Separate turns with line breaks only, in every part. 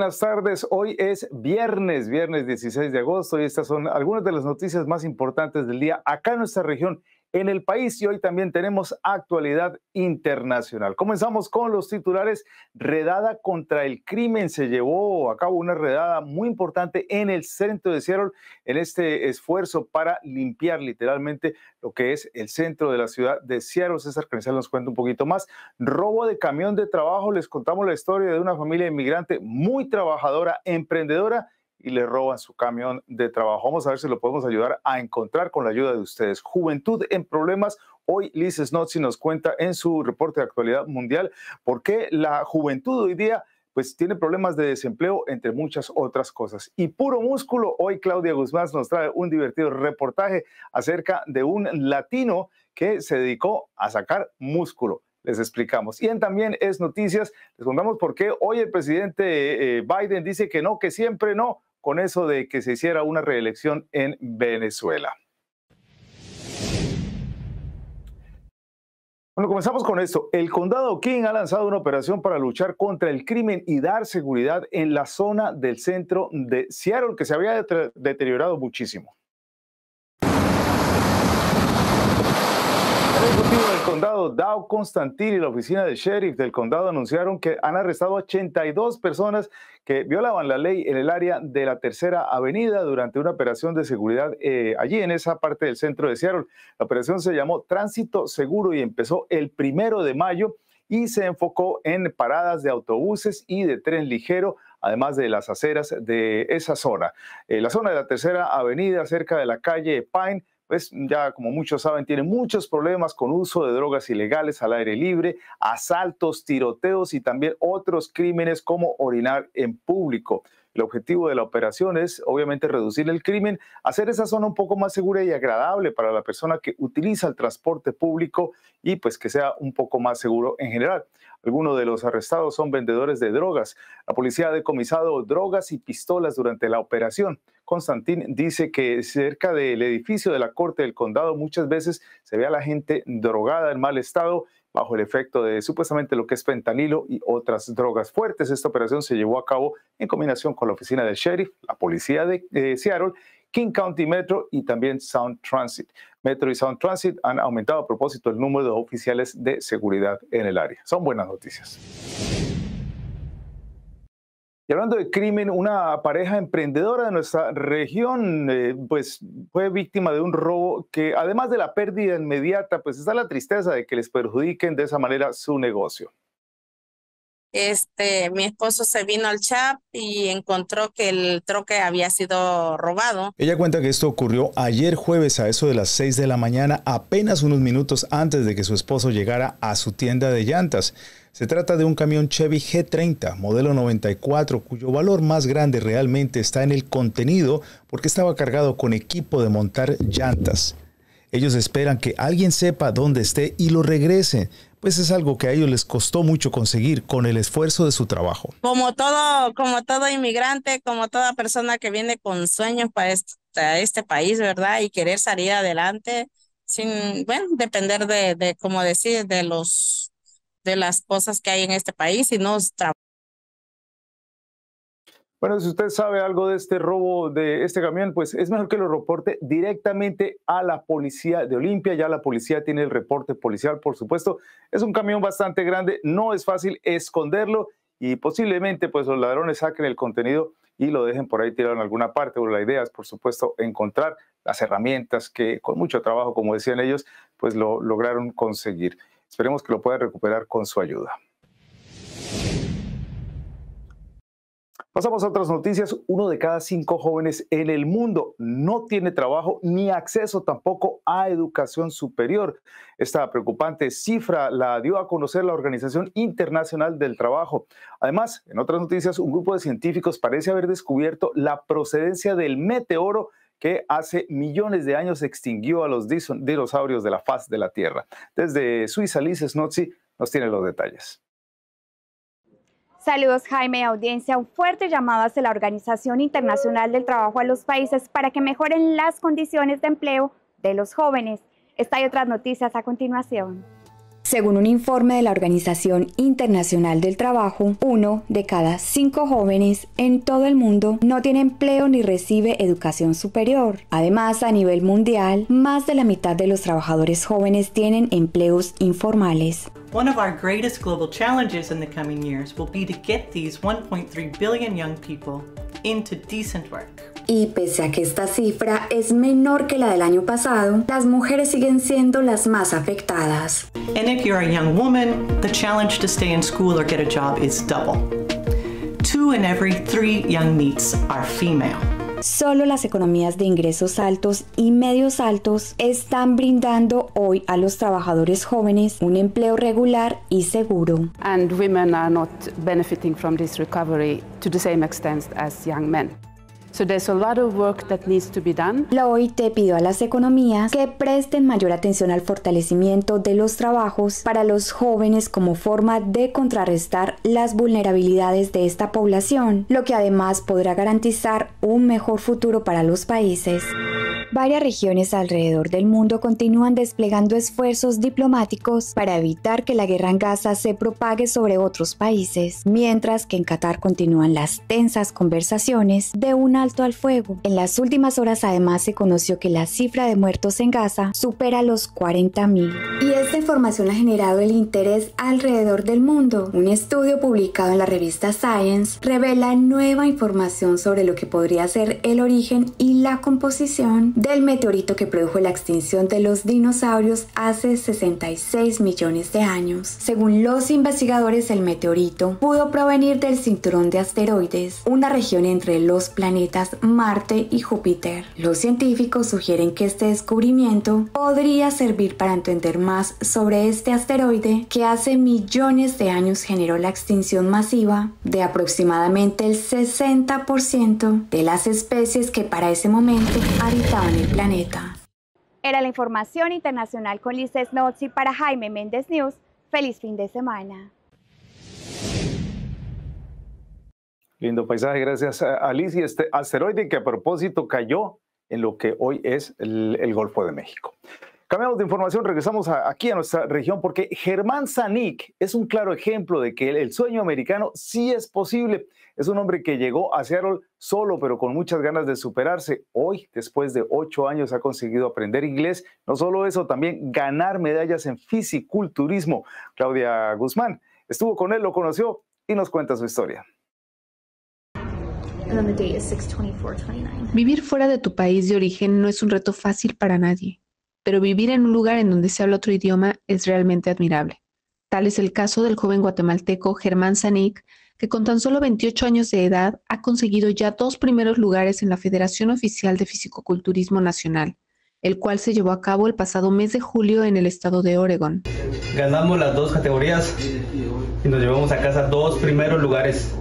buenas tardes. Hoy es viernes, viernes 16 de agosto y estas son algunas de las noticias más importantes del día acá en nuestra región en el país y hoy también tenemos actualidad internacional. Comenzamos con los titulares. Redada contra el crimen. Se llevó a cabo una redada muy importante en el centro de Seattle en este esfuerzo para limpiar literalmente lo que es el centro de la ciudad de Seattle. César Crencial nos cuenta un poquito más. Robo de camión de trabajo. Les contamos la historia de una familia inmigrante muy trabajadora, emprendedora y le roban su camión de trabajo. Vamos a ver si lo podemos ayudar a encontrar con la ayuda de ustedes. Juventud en problemas. Hoy Liz Snotzi nos cuenta en su reporte de actualidad mundial por qué la juventud hoy día pues tiene problemas de desempleo, entre muchas otras cosas. Y puro músculo, hoy Claudia Guzmán nos trae un divertido reportaje acerca de un latino que se dedicó a sacar músculo. Les explicamos. Y en también es noticias, les contamos por qué hoy el presidente eh, eh, Biden dice que no, que siempre no, con eso de que se hiciera una reelección en Venezuela. Bueno, comenzamos con esto. El condado King ha lanzado una operación para luchar contra el crimen y dar seguridad en la zona del centro de Seattle, que se había deteriorado muchísimo. El del condado Dow Constantin y la oficina del sheriff del condado anunciaron que han arrestado 82 personas que violaban la ley en el área de la Tercera Avenida durante una operación de seguridad eh, allí en esa parte del centro de Seattle. La operación se llamó Tránsito Seguro y empezó el primero de mayo y se enfocó en paradas de autobuses y de tren ligero además de las aceras de esa zona. Eh, la zona de la Tercera Avenida, cerca de la calle Pine, pues ya como muchos saben, tiene muchos problemas con uso de drogas ilegales al aire libre, asaltos, tiroteos y también otros crímenes como orinar en público. El objetivo de la operación es, obviamente, reducir el crimen, hacer esa zona un poco más segura y agradable para la persona que utiliza el transporte público y pues que sea un poco más seguro en general. Algunos de los arrestados son vendedores de drogas. La policía ha decomisado drogas y pistolas durante la operación. Constantín dice que cerca del edificio de la Corte del Condado muchas veces se ve a la gente drogada en mal estado bajo el efecto de supuestamente lo que es fentanilo y otras drogas fuertes. Esta operación se llevó a cabo en combinación con la oficina del sheriff, la policía de eh, Seattle, King County Metro y también Sound Transit. Metro y Sound Transit han aumentado a propósito el número de oficiales de seguridad en el área. Son buenas noticias. Y hablando de crimen, una pareja emprendedora de nuestra región eh, pues, fue víctima de un robo que además de la pérdida inmediata, pues está la tristeza de que les perjudiquen de esa manera su negocio.
Este, mi esposo se vino al chat y encontró que el troque había sido robado.
Ella cuenta que esto ocurrió ayer jueves a eso de las 6 de la mañana, apenas unos minutos antes de que su esposo llegara a su tienda de llantas. Se trata de un camión Chevy G30, modelo 94, cuyo valor más grande realmente está en el contenido porque estaba cargado con equipo de montar llantas. Ellos esperan que alguien sepa dónde esté y lo regrese, pues es algo que a ellos les costó mucho conseguir con el esfuerzo de su trabajo.
Como todo, como todo inmigrante, como toda persona que viene con sueños para este, país, ¿verdad? Y querer salir adelante sin, bueno, depender de, de como decir, de los de las cosas que hay en este país y nos
bueno, si usted sabe algo de este robo de este camión, pues es mejor que lo reporte directamente a la policía de Olimpia. Ya la policía tiene el reporte policial, por supuesto. Es un camión bastante grande, no es fácil esconderlo y posiblemente pues los ladrones saquen el contenido y lo dejen por ahí tirado en alguna parte. o la idea es, por supuesto, encontrar las herramientas que con mucho trabajo, como decían ellos, pues lo lograron conseguir. Esperemos que lo pueda recuperar con su ayuda. Pasamos a otras noticias. Uno de cada cinco jóvenes en el mundo no tiene trabajo ni acceso tampoco a educación superior. Esta preocupante cifra la dio a conocer la Organización Internacional del Trabajo. Además, en otras noticias, un grupo de científicos parece haber descubierto la procedencia del meteoro que hace millones de años extinguió a los dinosaurios de la faz de la Tierra. Desde Suiza, Liz Snozzi nos tiene los detalles.
Saludos Jaime, audiencia. Un fuerte llamado hacia la Organización Internacional del Trabajo a los países para que mejoren las condiciones de empleo de los jóvenes. Está y otras noticias a continuación. Según un informe de la Organización Internacional del Trabajo, uno de cada cinco jóvenes en todo el mundo no tiene empleo ni recibe educación superior. Además, a nivel mundial, más de la mitad de los trabajadores jóvenes tienen empleos informales. One of our
greatest global challenges in the coming years will be to get these 1.3 billion young people into decent work
y pese a que esta cifra es menor que la del año pasado, las mujeres siguen siendo las más afectadas.
And if you're a young woman, the challenge to stay in school or get a job is double. Two in every three young meets are female.
Solo las economías de ingresos altos y medios altos están brindando hoy a los trabajadores jóvenes un empleo regular y seguro. And women are not benefiting from this recovery to the same extent as young men. La OIT pido a las economías que presten mayor atención al fortalecimiento de los trabajos para los jóvenes como forma de contrarrestar las vulnerabilidades de esta población, lo que además podrá garantizar un mejor futuro para los países. Varias regiones alrededor del mundo continúan desplegando esfuerzos diplomáticos para evitar que la guerra en Gaza se propague sobre otros países, mientras que en Qatar continúan las tensas conversaciones de un alto al fuego. En las últimas horas además se conoció que la cifra de muertos en Gaza supera los 40.000. Y esta información ha generado el interés alrededor del mundo. Un estudio publicado en la revista Science revela nueva información sobre lo que podría ser el origen y la composición del meteorito que produjo la extinción de los dinosaurios hace 66 millones de años. Según los investigadores, el meteorito pudo provenir del cinturón de asteroides, una región entre los planetas Marte y Júpiter. Los científicos sugieren que este descubrimiento podría servir para entender más sobre este asteroide que hace millones de años generó la extinción masiva de aproximadamente el 60% de las especies que para ese momento habitaban el planeta. Era la información internacional con Liz Nozzi para Jaime Méndez News. Feliz fin de semana.
Lindo paisaje, gracias a Alicia. Este asteroide que a propósito cayó en lo que hoy es el, Golfo de México. Cambiamos de información, regresamos aquí a nuestra región porque Germán Zanik es un claro ejemplo de que el sueño americano sí es posible. Es un hombre que llegó a Seattle solo, pero con muchas ganas de superarse. Hoy, después de ocho años, ha conseguido aprender inglés. No solo eso, también ganar medallas en fisiculturismo. Claudia Guzmán estuvo con él, lo conoció y nos cuenta su historia.
Vivir fuera de tu país de origen no es un reto fácil para nadie, pero vivir en un lugar en donde se habla otro idioma es realmente admirable. Tal es el caso del joven guatemalteco Germán Zanik, que con tan solo 28 años de edad ha conseguido ya dos primeros lugares en la Federación Oficial de Fisicoculturismo Nacional, el cual se llevó a cabo el pasado mes de julio en el estado de Oregon.
Ganamos las dos categorías y nos llevamos a casa dos primeros lugares.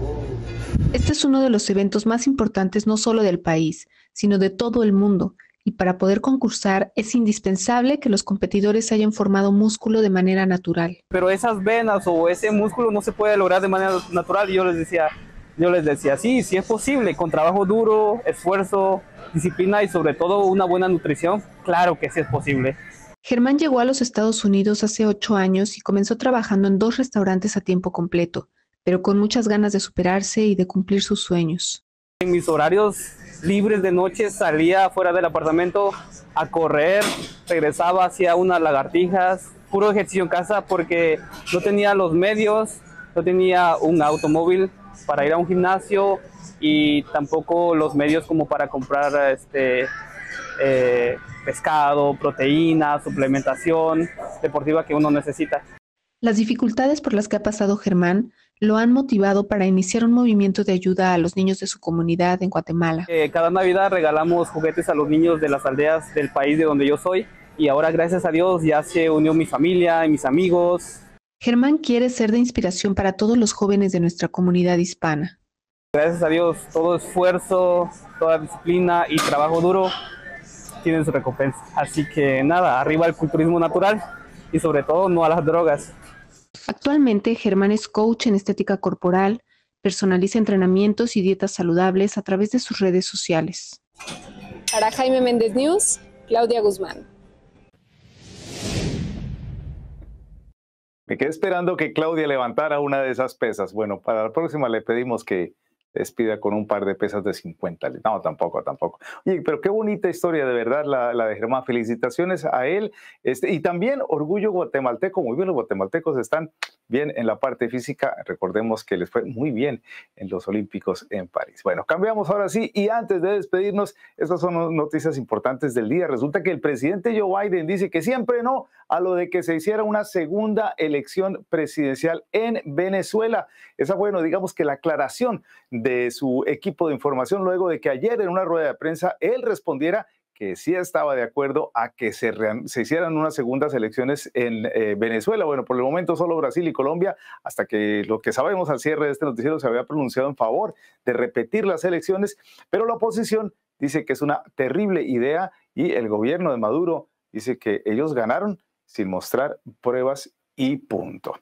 Este es uno de los eventos más importantes no solo del país, sino de todo el mundo, y para poder concursar es indispensable que los competidores hayan formado músculo de manera natural.
Pero esas venas o ese músculo no se puede lograr de manera natural. Y yo les decía, yo les decía, sí, sí es posible, con trabajo duro, esfuerzo, disciplina y sobre todo una buena nutrición, claro que sí es posible.
Germán llegó a los Estados Unidos hace ocho años y comenzó trabajando en dos restaurantes a tiempo completo, pero con muchas ganas de superarse y de cumplir sus sueños.
En mis horarios libres de noche salía fuera del apartamento a correr, regresaba hacia unas lagartijas, puro ejercicio en casa porque no tenía los medios, no tenía un automóvil para ir a un gimnasio y tampoco los medios como para comprar este, eh, pescado, proteína, suplementación deportiva que uno necesita.
Las dificultades por las que ha pasado Germán lo han motivado para iniciar un movimiento de ayuda a los niños de su comunidad en Guatemala.
Eh, cada Navidad regalamos juguetes a los niños de las aldeas del país de donde yo soy y ahora gracias a Dios ya se unió mi familia y mis amigos.
Germán quiere ser de inspiración para todos los jóvenes de nuestra comunidad hispana.
Gracias a Dios, todo esfuerzo, toda disciplina y trabajo duro tienen su recompensa. Así que nada, arriba al culturismo natural y sobre todo no a las drogas.
Actualmente, Germán es coach en estética corporal, personaliza entrenamientos y dietas saludables a través de sus redes sociales. Para Jaime Méndez News, Claudia Guzmán.
Me quedé esperando que Claudia levantara una de esas pesas. Bueno, para la próxima le pedimos que despida con un par de pesas de 50. No, tampoco, tampoco. Oye, pero qué bonita historia, de verdad, la, de Germán. Felicitaciones a él. Este, y también orgullo guatemalteco. Muy bien, los guatemaltecos están bien en la parte física. Recordemos que les fue muy bien en los Olímpicos en París. Bueno, cambiamos ahora sí. Y antes de despedirnos, estas son noticias importantes del día. Resulta que el presidente Joe Biden dice que siempre no a lo de que se hiciera una segunda elección presidencial en Venezuela. Esa, bueno, digamos que la aclaración de su equipo de información luego de que ayer en una rueda de prensa él respondiera que sí estaba de acuerdo a que se, se hicieran unas segundas elecciones en eh, Venezuela. Bueno, por el momento solo Brasil y Colombia, hasta que lo que sabemos al cierre de este noticiero se había pronunciado en favor de repetir las elecciones, pero la oposición dice que es una terrible idea y el gobierno de Maduro dice que ellos ganaron sin mostrar pruebas y punto.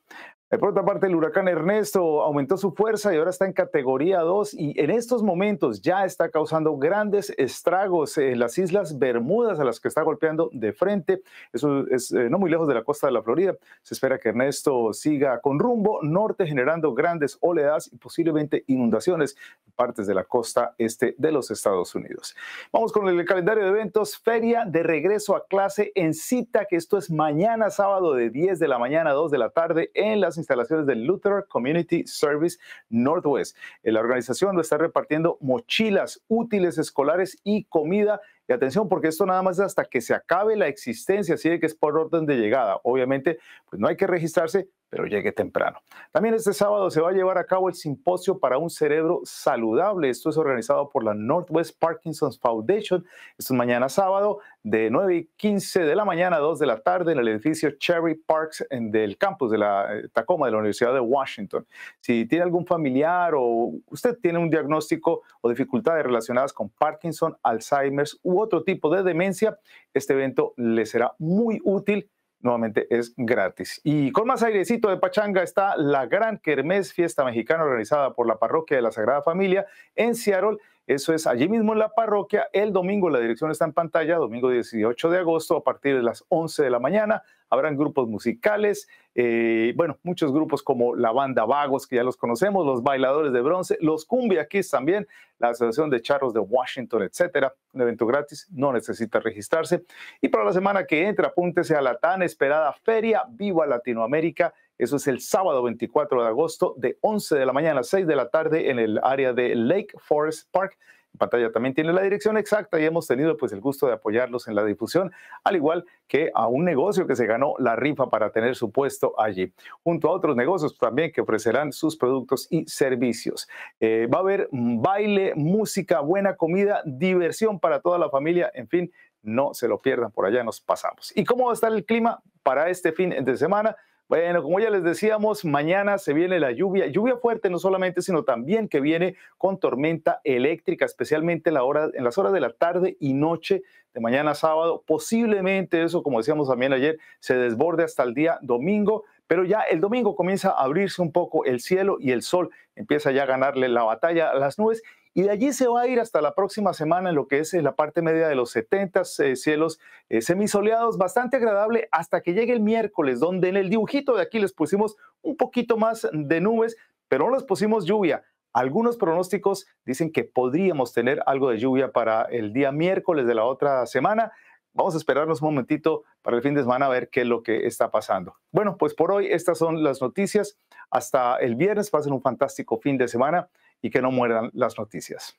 Eh, por otra parte, el huracán Ernesto aumentó su fuerza y ahora está en categoría 2 y en estos momentos ya está causando grandes estragos en las islas Bermudas a las que está golpeando de frente. Eso es eh, no muy lejos de la costa de la Florida. Se espera que Ernesto siga con rumbo norte generando grandes oleadas y posiblemente inundaciones en partes de la costa este de los Estados Unidos. Vamos con el calendario de eventos. Feria de regreso a clase en cita, que esto es mañana sábado de 10 de la mañana a 2 de la tarde en las instalaciones del Luther Community Service Northwest. Eh, la organización lo está repartiendo mochilas, útiles escolares y comida y atención, porque esto nada más es hasta que se acabe la existencia, así de que es por orden de llegada. Obviamente, pues no hay que registrarse, pero llegue temprano. También este sábado se va a llevar a cabo el simposio para un cerebro saludable. Esto es organizado por la Northwest Parkinson's Foundation. Esto es mañana sábado de 9 y 15 de la mañana a 2 de la tarde en el edificio Cherry Parks en del campus de la eh, Tacoma de la Universidad de Washington. Si tiene algún familiar o usted tiene un diagnóstico o dificultades relacionadas con Parkinson, Alzheimer's u otro tipo de demencia, este evento le será muy útil nuevamente es gratis. Y con más airecito de Pachanga está la gran Kermés Fiesta Mexicana organizada por la Parroquia de la Sagrada Familia en Seattle eso es allí mismo en la parroquia. El domingo la dirección está en pantalla, domingo 18 de agosto a partir de las 11 de la mañana. Habrán grupos musicales, eh, bueno, muchos grupos como la banda Vagos, que ya los conocemos, los Bailadores de Bronce, los Cumbia Kids también, la Asociación de Charros de Washington, etcétera. Un evento gratis, no necesita registrarse. Y para la semana que entra, apúntese a la tan esperada Feria Viva Latinoamérica eso es el sábado 24 de agosto de 11 de la mañana a 6 de la tarde en el área de Lake Forest Park. En pantalla también tiene la dirección exacta y hemos tenido pues el gusto de apoyarlos en la difusión, al igual que a un negocio que se ganó la rifa para tener su puesto allí, junto a otros negocios también que ofrecerán sus productos y servicios. Eh, va a haber baile, música, buena comida, diversión para toda la familia, en fin, no se lo pierdan, por allá nos pasamos. ¿Y cómo va a estar el clima para este fin de semana? Bueno, como ya les decíamos, mañana se viene la lluvia, lluvia fuerte no solamente, sino también que viene con tormenta eléctrica, especialmente en, la hora, en las horas de la tarde y noche de mañana sábado. Posiblemente eso, como decíamos también ayer, se desborde hasta el día domingo, pero ya el domingo comienza a abrirse un poco el cielo y el sol empieza ya a ganarle la batalla a las nubes y de allí se va a ir hasta la próxima semana en lo que es eh, la parte media de los 70, eh, cielos eh, semisoleados, bastante agradable hasta que llegue el miércoles, donde en el dibujito de aquí les pusimos un poquito más de nubes, pero no les pusimos lluvia. Algunos pronósticos dicen que podríamos tener algo de lluvia para el día miércoles de la otra semana. Vamos a esperarnos un momentito para el fin de semana a ver qué es lo que está pasando. Bueno, pues por hoy estas son las noticias. Hasta el viernes, pasen un fantástico fin de semana y que no mueran las noticias.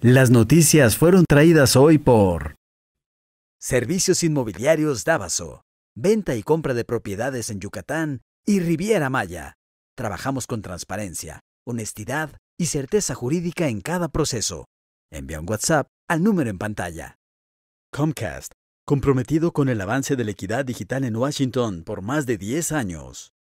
Las noticias fueron traídas hoy por Servicios Inmobiliarios Davaso, venta y compra de propiedades en Yucatán y Riviera Maya. Trabajamos con transparencia, honestidad y certeza jurídica en cada proceso. Envía un WhatsApp al número en pantalla. Comcast, comprometido con el avance de la equidad digital en Washington por más de 10 años.